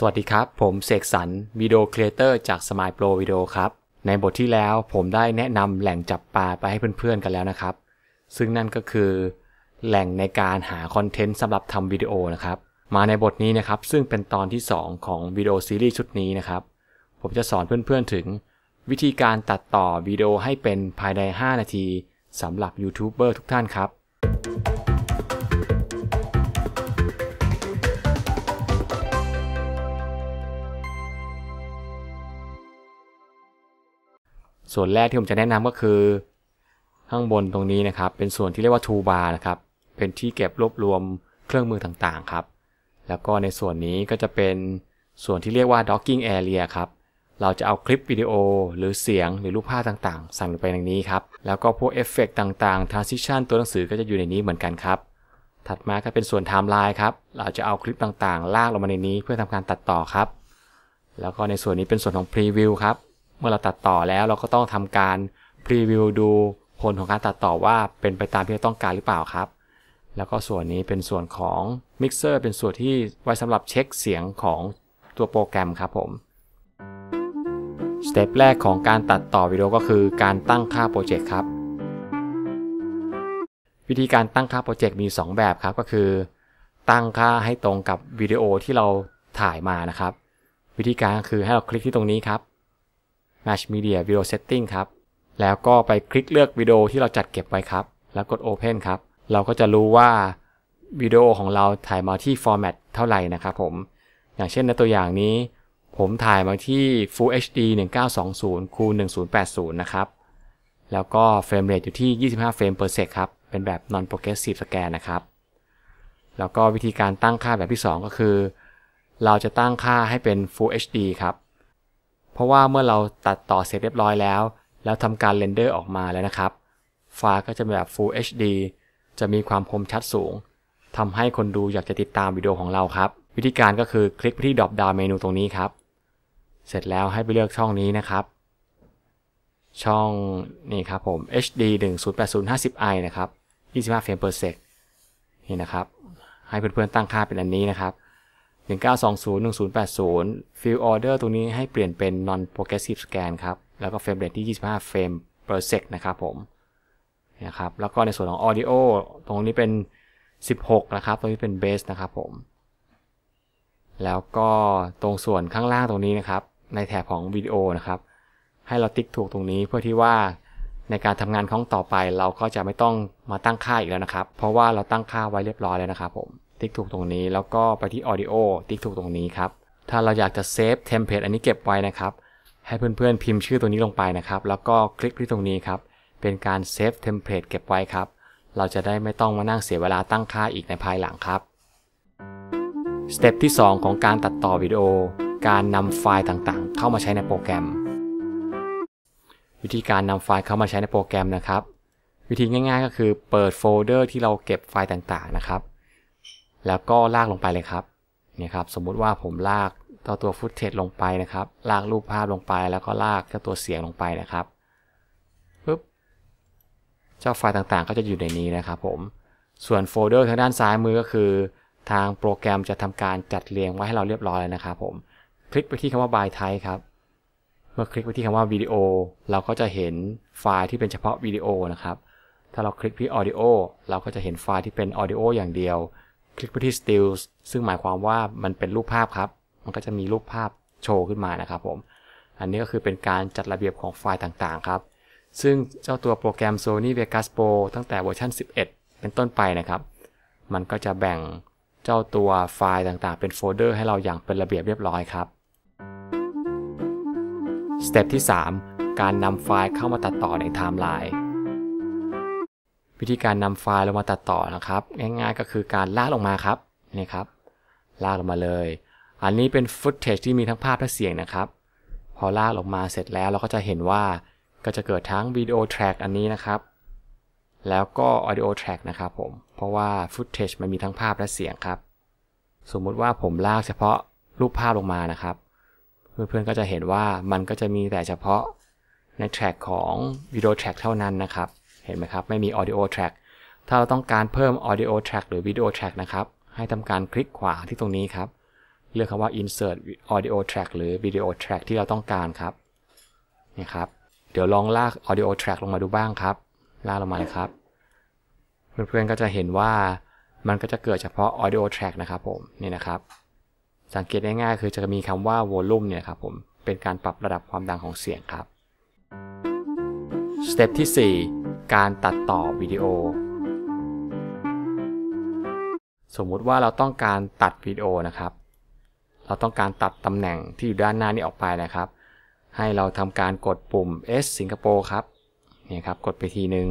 สวัสดีครับ ผมเสกสรรวิดีโอครีเอเตอร์จากสมายโปรวิดีโอครับ ในบทที่แล้วผมได้แนะนำแหล่งจับปลาไปให้เพื่อนๆกันแล้วนะครับ ซึ่งนั่นก็คือ แหล่งในการหาคอนเทนต์สำหรับทำวิดีโอนะครับ มาในบทนี้นะครับ ซึ่งเป็นตอนที่ 2 ของวิดีโอซีรีส์ชุดนี้นะครับ ผมจะสอนเพื่อนๆถึง วิธีการตัดต่อวิดีโอให้เป็นภายใน 5 นาทีสำหรับยูทูบเบอร์ทุกท่านครับส่วนแรกที่ผมจะแนะนำก็คือข้างบนตรงนี้นะครับเป็นส่วนที่เรียกว่าทูบาร์นะครับเป็นที่เก็บรวบรวมเครื่องมือต่างๆครับ แล้วก็ในส่วนนี้ก็จะเป็นส่วนที่เรียกว่า docking area ครับเราจะเอาคลิปวิดีโอ หรือเสียงหรือรูปภาพต่างๆสั่งไปในนี้ครับแล้วก็พวกเอฟเฟกต่างๆ transition ตัวหนังสือก็จะอยู่ในนี้เหมือนกันครับ ถัดมาก็เป็นส่วนไทม์ไลน์ครับเราจะเอาคลิปต่างๆ ลากลงมาในนี้ เพื่อทำการตัดต่อครับ แล้วก็ในส่วนนี้เป็นส่วนของพรีวิวครับเมื่อเราตัดต่อแล้วเราก็ต้องทำการพรีวิวดูผลของการตัดต่อว่าเป็นไปตามที่เราต้องการหรือเปล่าครับแล้วก็ส่วนนี้เป็นส่วนของมิกเซอร์เป็นส่วนที่ไว้สำหรับเช็คเสียงของตัวโปรแกรมครับผมสเต็ปแรกของการตัดต่อวิดีโอก็คือการตั้งค่าโปรเจกต์ครับ วิธีการตั้งค่าโปรเจกต์มี 2 แบบครับก็คือ ตั้งค่าให้ตรงกับ วิดีโอที่เราถ่ายมานะครับ วิธีการคือให้เราคลิกที่ตรงนี้ครับ Match Media Video Setting ครับ แล้วก็ไปคลิกเลือกวิดีโอที่เราจัดเก็บไว้ครับ แล้วกด Open ครับ เราก็จะรู้ว่าวิดีโอของเราถ่ายมาที่ Format เท่าไหร่นะครับ ผม อย่างเช่นในตัวอย่างนี้ ผมถ่ายมาที่ Full HD 1920คูณ1080 นะครับ แล้วก็เฟรมเรทอยู่ที่ 25 เฟรมเปอร์เซกครับ เป็นแบบ non progressive scan นะครับ แล้วก็วิธีการตั้งค่าแบบที่ 2 ก็คือ เราจะตั้งค่าให้เป็น Full HD ครับเพราะว่าเมื่อเราตัดต่อเสร็จเรียบร้อยแล้ว แล้วทำการเรนเดอร์ออกมาแล้วนะครับไฟล์ก็จะแบบ Full HD จะมีความคมชัดสูง ทำให้คนดูอยากจะติดตามวิดีโอของเราครับ วิธีการก็คือคลิกไปที่ดรอปดาวเมนูตรงนี้ครับ เสร็จแล้วให้ไปเลือกช่องนี้นะครับ ช่อง นี่ครับผม HD 108050i นะครับ 25เฟรม per sec นี่นะครับ ให้เพื่อนๆตั้งค่าเป็นอันนี้นะครับ1920 1080 f i l l Order ตรงนี้ให้เปลี่ยนเป็น Non Progressive Scan ครับแล้วก็เฟรมเ t ทที่25เฟรม per sec นะครับผมนะครับแล้วก็ในส่วนของ Audio ตรงนี้เป็น 16 นะครับ ตรงนี้เป็น Bass นะครับผมแล้วก็ตรงส่วนข้างล่างตรงนี้นะครับ ในแถบของวิดีโอนะครับ ให้เราติ๊กถูกตรงนี้เพื่อที่ว่าในการทำงานของต่อไปเราก็จะไม่ต้องมาตั้งค่าอีกแล้วนะครับ เพราะว่าเราตั้งค่าไว้เรียบร้อยแล้วนะครับผมติ๊กถูกตรงนี้แล้วก็ไปที่ Audio ติ๊กถูกตรงนี้ครับ ถ้าเราอยากจะเซฟเทมเพลตอันนี้เก็บไว้นะครับ ให้เพื่อนๆพิมพ์ชื่อตัวนี้ลงไปนะครับ แล้วก็คลิกที่ตรงนี้ครับ เป็นการเซฟเทมเพลตเก็บไว้ครับ เราจะได้ไม่ต้องมานั่งเสียเวลาตั้งค่าอีกในภายหลังครับสเต็ปที่ 2 ของการตัดต่อวิดีโอ การนำไฟล์ต่างๆ เข้ามาใช้ในโปรแกรม วิธีการนำไฟล์เข้ามาใช้ในโปรแกรมนะครับ วิธีง่ายๆ ก็คือ เปิดโฟลเดอร์ที่เราเก็บไฟล์ต่างๆนะครับแล้วก็ลากลงไปเลยครับนี่ครับ สมมุติว่าผมลากตัวตัวฟุตเทจลงไปนะครับ ลากรูปภาพลงไป แล้วก็ลากเจตัวเสียงลงไปนะครับปึ๊บ เจ้าไฟล์ต่างๆ ก็จะอยู่ในนี้นะครับผม ส่วนโฟลเดอร์ทางด้านซ้ายมือก็คือทางโปรแกรมจะทำการจัดเรียงไว้ให้เราเรียบร้อยแล้วนะครับผม คลิกไปที่คำว่า by type ครับ เมื่อคลิกไปที่คำว่าวิดีโอ เราก็จะเห็นไฟล์ที่เป็นเฉพาะวิดีโอนะครับ ถ้าเราคลิกที่ audio เราก็จะเห็นไฟล์ที่เป็น audio อย่างเดียวคลิกไปที่ stills ซึ่งหมายความว่ามันเป็นรูปภาพครับ มันก็จะมีรูปภาพโชว์ขึ้นมานะครับผม อันนี้ก็คือเป็นการจัดระเบียบของไฟล์ต่างๆครับ ซึ่งเจ้าตัวโปรแกรม Sony Vegas Pro ตั้งแต่เวอร์ชัน11 เป็นต้นไปนะครับ มันก็จะแบ่งเจ้าตัวไฟล์ต่างๆ เป็นโฟลเดอร์ให้เราอย่างเป็นระเบียบเรียบร้อยครับสเต็ปที่ 3 การนำไฟล์เข้ามาตัดต่อในไทม์ไลน์วิธีการนำไฟล์ลงมาตัดต่อนะครับ ง่ายๆก็คือการลากลงมาครับนี่ครับ ลากลงมาเลย อันนี้เป็นฟุตเทจที่มีทั้งภาพและเสียงนะครับ พอลากลงมาเสร็จแล้วเราก็จะเห็นว่า ก็จะเกิดทั้งวิดีโอแทร็กอันนี้นะครับ แล้วก็ออดิโอแทร็กนะครับผม เพราะว่าฟุตเทจมันมีทั้งภาพและเสียงครับ สมมุติว่าผมลากเฉพาะรูปภาพลงมานะครับ เพื่อนๆก็จะเห็นว่ามันก็จะมีแต่เฉพาะในแทร็กของวิดีโอแทร็กเท่านั้นนะครับเห็นไหมครับไม่มี audio track ถ้าเราต้องการเพิ่ม audio track หรือ video track นะครับ ให้ทำการคลิกขวาที่ตรงนี้ครับ เลือกคำว่า insert audio track หรือ video track ที่เราต้องการครับนี่ครับเดี๋ยวลองลาก audio track ลงมาดูบ้างครับ ลากลงมาเลยครับเพื่อนๆก็จะเห็นว่ามันก็จะเกิดเฉพาะ audio track นะครับผมนี่นะครับสังเกตง่ายๆคือจะมีคำว่า volume เนี่ยครับผมเป็นการปรับระดับความดังของเสียงครับสเต็ปที่4การตัดต่อวิดีโอ สมมุติว่าเราต้องการตัดวิดีโอนะครับ เราต้องการตัดตำแหน่งที่อยู่ด้านหน้านี้ออกไปนะครับ ให้เราทำการกดปุ่ม S สิงคโปร์ครับเนี่ยครับกดไปทีหนึ่ง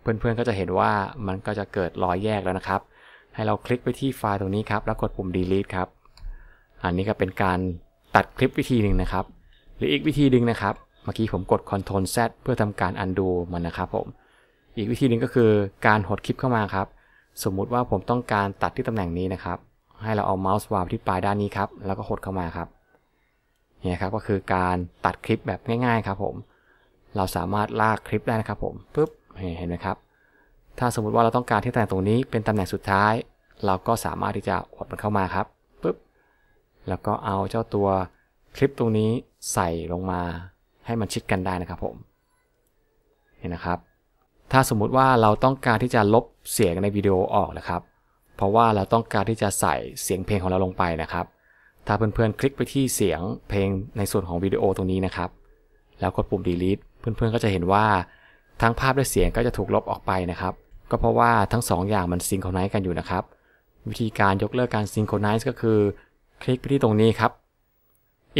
เพื่อนๆก็จะเห็นว่ามันก็จะเกิดรอยแยกแล้วนะครับ ให้เราคลิกไปที่ไฟล์ตรงนี้ครับแล้วกดปุ่ม delete ครับอันนี้ก็เป็นการตัดคลิปวิธีหนึ่งนะครับ หรืออีกวิธีหนึ่งนะครับเมื่อกี้ผมกด Ctrl Z เพื่อทำการ undo มันนะครับผมอีกวิธีหนึ่งก็คือการหดคลิปเข้ามาครับ สมมุติว่าผมต้องการตัดที่ตำแหน่งนี้นะครับ ให้เราเอาเมาส์วางที่ปลายด้านนี้ครับ แล้วก็หดเข้ามาครับ เนี่ยครับก็คือการตัดคลิปแบบง่ายๆครับ ผม เราสามารถลากคลิปได้นะครับ ผมปุ๊บ เห็นไหมครับ ถ้าสมมุติว่าเราต้องการที่ตำแหน่งตรงนี้เป็นตำแหน่งสุดท้าย เราก็สามารถที่จะหดมันเข้ามาครับปุ๊บ แล้วก็เอาเจ้าตัวคลิปตรงนี้ใส่ลงมาให้มันชิดกันได้นะครับ ผมห็นนะครับถ้าสมมุติว่าเราต้องการที่จะลบเสียงในวิดีโอออกนะครับ เพราะว่าเราต้องการที่จะใส่เสียงเพลงของเราลงไปนะครับ ถ้าเพื่อนๆคลิกไปที่เสียงเพลงในส่วนของวิดีโอตรงนี้นะครับ แล้วกดปุ่ม delete เพื่อนๆก็จะเห็นว่าทั้งภาพและเสียงก็จะถูกลบออกไปนะครับ ก็เพราะว่าทั้ง 2ออย่างมันซิงโครไนซ์กันอยู่นะครับ วิธีการยกเลิกการซิงโครไนซ์ก็คือ คลิกไปที่ตรงนี้ครับ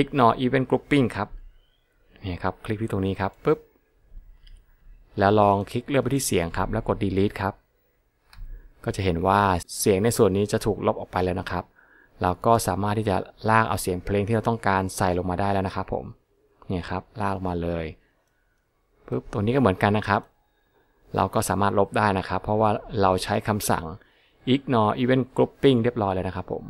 ignore event grouping ครับนี่ครับคลิกที่ตรงนี้ครับปุ๊บแล้วลองคลิกเลือกไปที่เสียงครับแล้วกด delete ครับก็จะเห็นว่าเสียงในส่วนนี้จะถูกลบออกไปแล้วนะครับเราก็สามารถที่จะลากเอาเสียงเพลงที่เราต้องการใส่ลงมาได้แล้วนะครับผมเนี่ยครับลากลงมาเลยปุ๊บตัวนี้ก็เหมือนกันนะครับ เราก็สามารถลบได้นะครับ เพราะว่าเราใช้คำสั่ง ignore event grouping เรียบร้อยแล้วนะครับผม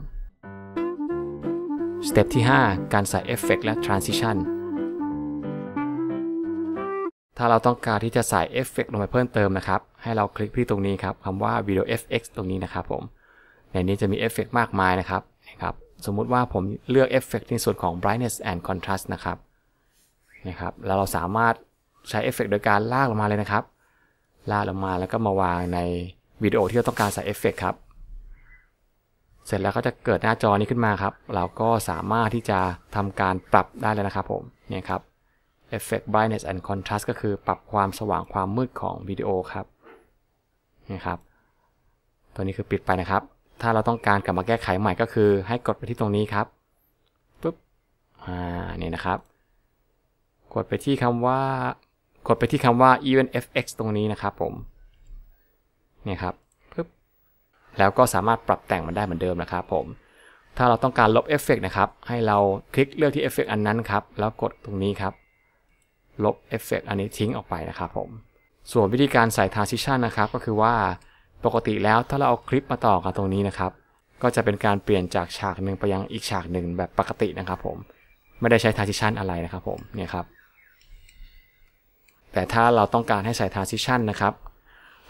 สเต็ปที่5การใส่เอฟเฟกและ transition ถ้าเราต้องการที่จะใส่เอฟเฟกลงไปเพิ่มเติมนะครับให้เราคลิกที่ตรงนี้ครับคำว่า video fx ตรงนี้นะครับผมในนี้จะมีเอฟเฟกมากมายนะครับนะครับ สมมุติว่าผมเลือกเอฟเฟกในส่วนของ brightness and contrast นะครับนะครับแล้วเราสามารถใช้เอฟเฟกโดยการลากลงมาเลยนะครับ ลากลงมาแล้วก็มาวางในวิดีโอที่เราต้องการใส่เอฟเฟกครับ เสร็จแล้วก็จะเกิดหน้าจอนี้ขึ้นมาครับ เราก็สามารถที่จะทำการปรับได้เลยนะครับผมเนี่ยครับ Effect Brightness and Contrast ก็คือปรับความสว่างความมืดของวิดีโอครับ นี่ครับ ตัวนี้คือปิดไปนะครับ ถ้าเราต้องการกลับมาแก้ไขใหม่ก็คือ ให้กดไปที่ตรงนี้ครับปุ๊บ อ่านี่นะครับ กดไปที่คำว่า กดไปที่คำว่า Event FX ตรงนี้นะครับผมนี่ครับปุ๊บ แล้วก็สามารถปรับแต่งมันได้เหมือนเดิมนะครับผม ถ้าเราต้องการลบเอฟเฟกนะครับ ให้เราคลิกเลือกที่เอฟเฟกอันนั้นครับ แล้วกดตรงนี้ครับลบเอฟเฟกอันนี้ทิ้งออกไปนะครับผม ส่วนวิธีการใส่ทาร์ชิชันนะครับ ก็คือว่าปกติแล้วถ้าเราเอาคลิปมาต่อกันตรงนี้นะครับ ก็จะเป็นการเปลี่ยนจากฉากหนึ่งไปยังอีกฉากหนึ่งแบบปกตินะครับผมไม่ได้ใช้ทาร์ชิชันอะไรนะครับผมเนี่ยครับ แต่ถ้าเราต้องการให้ใส่ทาร์ชิชันนะครับ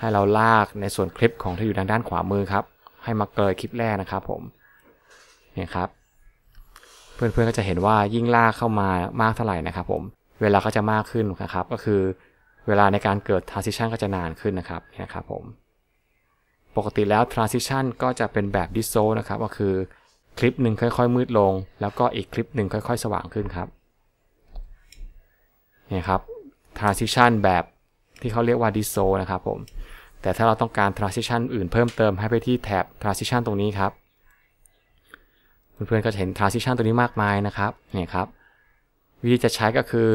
ให้เราลากในส่วนคลิปของที่อยู่ทางด้านขวามือครับให้มาเกยคลิปแรกนะครับผมเนี่ยครับ เพื่อนๆก็จะเห็นว่ายิ่งลากเข้ามามากเท่าไหร่นะครับผมเวลาก็จะมากขึ้นนะครับ ก็คือเวลาในการเกิด transition ก็จะนานขึ้นนะครับเนี่ยครับผม ปกติแล้ว transition ก็จะเป็นแบบ d i s o นะครับ ก็คือคลิปหนึ่งค่อย ๆ มืดลง แล้วก็อีกคลิปหนึ่งค่อย ๆสว่างขึ้นครับเนี่ยครับ transition แบบที่เขาเรียกว่า d i s o นะครับผม แต่ถ้าเราต้องการ transition อื่น เพิ่มเติมให้ไปที่แท็บ transition ตรงนี้ครับ เพื่อนๆก็จะเห็น transition ตัวนี้มากมายนะครับเนี่ยครับวิธีจะใช้ก็คือ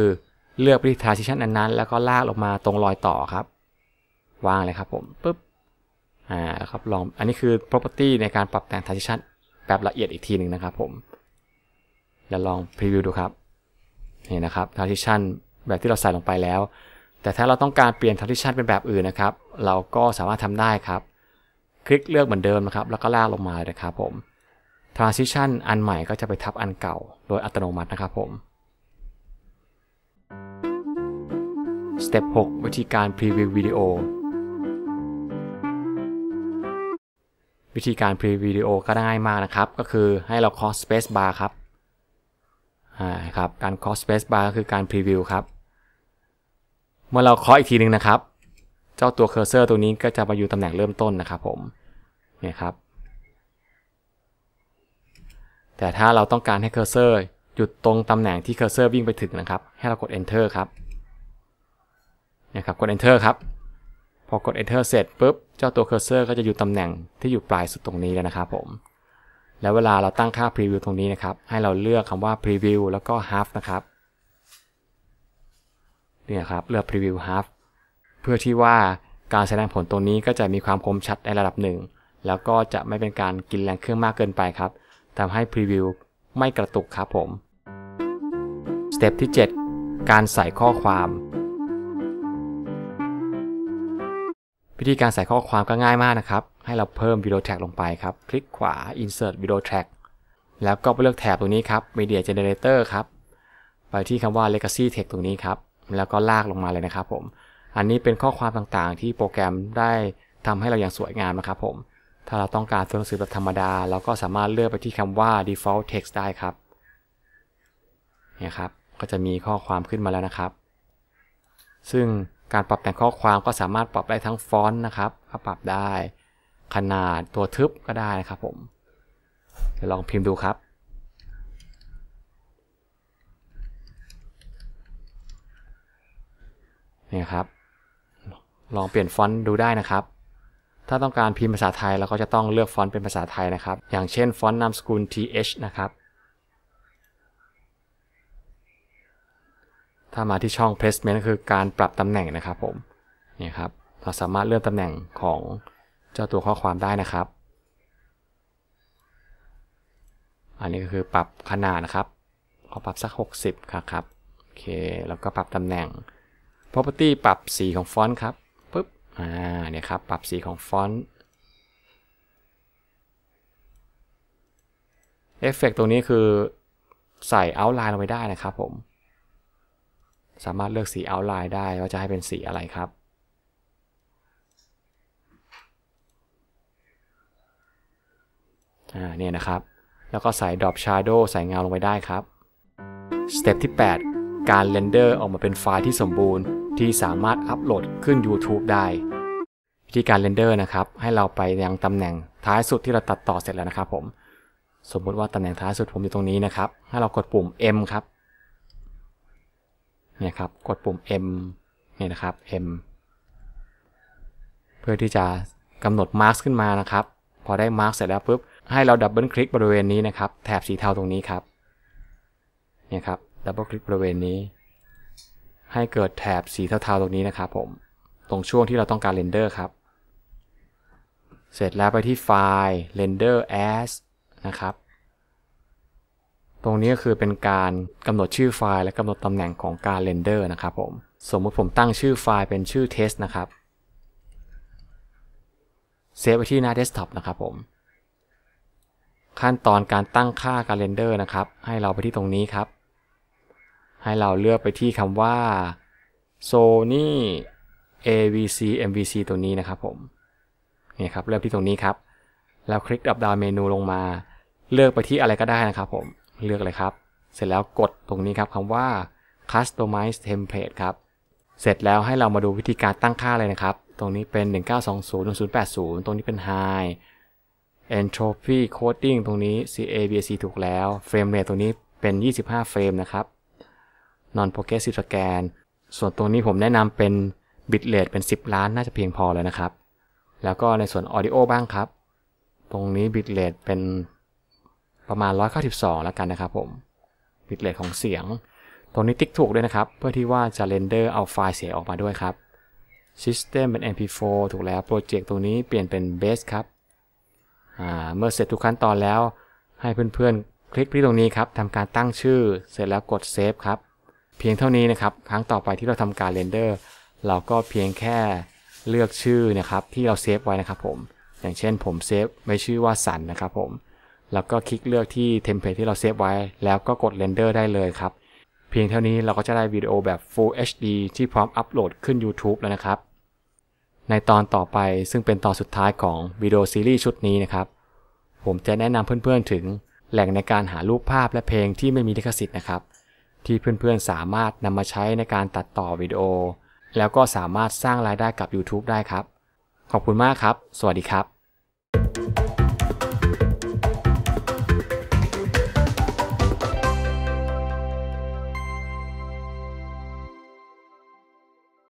เลือกไปที่า r ิชัน t i นั้นๆแล้วก็ลากลงมาตรงรอยต่อครับ วางเลยครับผมปุ๊บอ่าครับลองอันนี้คือ property ในการปรับแต่ง transition แบบละเอียดอีกทีหนึ่งนะครับผมแล้วลอง preview ดูครับนี่นะครับ transition แบบที่เราใส่ลงไปแล้ว แต่ถ้าเราต้องการเปลี่ยน transition เป็นแบบอื่นนะครับ เราก็สามารถทำได้ครับ คลิกเลือกเหมือนเดิมนะครับแล้วก็ลากลงมาเลยครับผม transition อันใหม่ก็จะไปทับอันเก่า โดยอัตโนมัตินะครับผมสเต็ป6วิธีการ Preview วิดีโอวิธีการ Preview วิดีโอก็ง่ายมากนะครับ ก็คือให้เราคอสส s Space Bar ครับ อ่า ครับ การคอสส s Space Bar ก็คือการ Preview ครับ เมื่อเราคอสอีกทีนึงนะครับ เจ้าตัวเคอร์เซอร์ตัวนี้ก็จะมาอยู่ตำแหน่งเริ่มต้นนะครับผม เนี่ยครับ แต่ถ้าเราต้องการให้เคอร์เซอร์หยุดตรงตำแหน่งที่เคอร์เซอร์วิ่งไปถึงนะครับ ให้เรากด enter ครับนะครับกด enter ครับ พอกด enter เสร็จปุ๊บเจ้าตัวเคอร์เซอร์ก็จะอยู่ตำแหน่งที่อยู่ปลายสุดตรงนี้แล้วนะครับผมแล้วเวลาเราตั้งค่า preview ตรงนี้นะครับให้เราเลือกคำว่า preview แล้วก็ half นะครับเนี่ยครับ เลือก preview half เพื่อที่ว่าการแสดงผลตรงนี้ก็จะมีความคมชัดในระดับหนึ่ง แล้วก็จะไม่เป็นการกินแรงเครื่องมากเกินไปครับทำให้พรีวิวไม่กระตุกครับผมสเต็ปที่7 การใส่ข้อความวิธีการใส่ข้อความก็ง่ายมากนะครับ ให้เราเพิ่มวิดีโอแท็กลงไปครับ คลิกขวา Insert Video Tag แล้วก็ไปเลือกแถบตรงนี้ครับ Media Generator ครับ ไปที่คำว่า Legacy Text ตรงนี้ครับ แล้วก็ลากลงมาเลยนะครับผมอันนี้เป็นข้อความต่างๆ ที่โปรแกรมได้ทำให้เราอย่างสวยงามนะครับผมถ้าเราต้องการตัวหนังสือแบบธรรมดาเราก็สามารถเลือกไปที่คำว่า Default Text ได้ครับเนี่ยครับ ก็จะมีข้อความขึ้นมาแล้วนะครับ ซึ่งการปรับแต่งข้อความก็สามารถปรับได้ทั้งฟอนต์นะครับก็ปรับได้ ขนาดตัวทึบก็ได้นะครับผมเดี๋ยวลองพิมพ์ดูครับนี่ครับ ลองเปลี่ยนฟอนต์ดูได้นะครับ ถ้าต้องการพิมพ์ภาษาไทยเราก็จะต้องเลือกฟอนต์เป็นภาษาไทยนะครับ อย่างเช่นฟอนต์นามสกุล th นะครับถ้ามาที่ช่อง placement คือการปรับตำแหน่งนะครับผมนี่ครับเราสามารถเลื่อนตำแหน่งของเจ้าตัวข้อความได้นะครับ อันนี้ก็คือปรับขนาดนะครับขอปรับสัก 60ครับครับโอเคแล้วก็ปรับตำแหน่ง property ปรับสีของฟอนต์ครับปึ๊บอ่าเนี่ยครับปรับสีของฟอนต์เอฟเฟกตัวนี้คือใส่ outline ลงไปได้นะครับผมสามารถเลือกสี outline ได้ ว่าจะให้เป็นสีอะไรครับ อ่าเนี่ยนะครับ แล้วก็ใส่ drop shadow ใส่เงาลงไปได้ครับสเต็ปที่ 8 การเรนเดอร์ออกมาเป็นไฟล์ที่สมบูรณ์ ที่สามารถอัปโหลดขึ้น YouTube ได้ วิธีการเรนเดอร์นะครับ ให้เราไปยังตำแหน่งท้ายสุดที่เราตัดต่อเสร็จแล้วนะครับผม สมมติว่าตำแหน่งท้ายสุดผมอยู่ตรงนี้นะครับ ให้เรากดปุ่ม M ครับเนี่ยครับ กดปุ่ม M เนี่ยนะครับ M เพื่อที่จะกำหนด Mark ขึ้นมานะครับ พอได้ Mark เสร็จแล้วปุ๊บ ให้เราดับเบิลคลิกบริเวณนี้นะครับ แถบสีเทาตรงนี้ครับ เนี่ยครับ ดับเบิลคลิกบริเวณนี้ ให้เกิดแถบสีเทาๆ ตรงนี้นะครับผม ตรงช่วงที่เราต้องการเรนเดอร์ครับ เสร็จแล้วไปที่ไฟล์ render as นะครับตรงนี้ก็คือเป็นการกำหนดชื่อไฟล์และกำหนดตำแหน่งของการเรนเดอร์นะครับผม สมมติผมตั้งชื่อไฟล์เป็นชื่อ test นะครับเซฟไว้ที่หน้าเดสก์ท็อปนะครับผม ขั้นตอนการตั้งค่าการเรนเดอร์นะครับ ให้เราไปที่ตรงนี้ครับ ให้เราเลือกไปที่คำว่า Sony AVC MVC ตัวนี้นะครับผมนี่ครับ เลือกที่ตรงนี้ครับ แล้วคลิกดับดาวเมนูลงมาเลือกไปที่อะไรก็ได้นะครับผมเลือกเลยครับ เสร็จแล้วกดตรงนี้ครับคำว่า customize template ครับ เสร็จแล้วให้เรามาดูวิธีการตั้งค่าเลยนะครับ ตรงนี้เป็น 1920 1080 ตรงนี้เป็น high entropy coding ตรงนี้ CABC ถูกแล้ว frame rate ตรงนี้เป็น 25เฟรมนะครับ non progressive scan ส่วนตรงนี้ผมแนะนำเป็น bit rate เป็น 10 ล้านน่าจะเพียงพอเลยนะครับ แล้วก็ในส่วน audio บ้างครับ ตรงนี้ bit rate เป็นประมาณ 192 แล้วกันนะครับผมบิตเรทของเสียง ตรงนี้ติ๊กถูกด้วยนะครับ เพื่อที่ว่าจะเรนเดอร์เอาไฟล์เสียงออกมาด้วยครับ System เป็น MP4 ถูกแล้ว โปรเจกต์ตรงนี้เปลี่ยนเป็น b a s ครับ เมื่อเสร็จทุกขั้นตอนแล้ว ให้เพื่อนๆ คลิกที่ตรงนี้ครับ ทำการตั้งชื่อเสร็จแล้วกดเซฟครับ เพียงเท่านี้นะครับ ครั้งต่อไปที่เราทำการเรนเดอร์ เราก็เพียงแค่เลือกชื่อนะครับ ที่เราเซฟไว้นะครับผม อย่างเช่นผมเซฟไม่ชื่อว่าสันนะครับผมแล้วก็คลิกเลือกที่เทมเพลตที่เราเซฟไว้ แล้วก็กดเรนเดอร์ได้เลยครับ เพียงเท่านี้เราก็จะได้วิดีโอแบบ Full HD ที่พร้อมอัปโหลดขึ้น YouTube แล้วนะครับ ในตอนต่อไปซึ่งเป็นตอนสุดท้ายของวิดีโอซีรีส์ชุดนี้นะครับ ผมจะแนะนำเพื่อนๆ ถึงแหล่งในการหารูปภาพและเพลงที่ไม่มีลิขสิทธิ์นะครับ ที่เพื่อนๆสามารถนำมาใช้ในการตัดต่อวิดีโอ แล้วก็สามารถสร้างรายได้กับ YouTube ได้ครับ ขอบคุณมากครับ สวัสดีครับ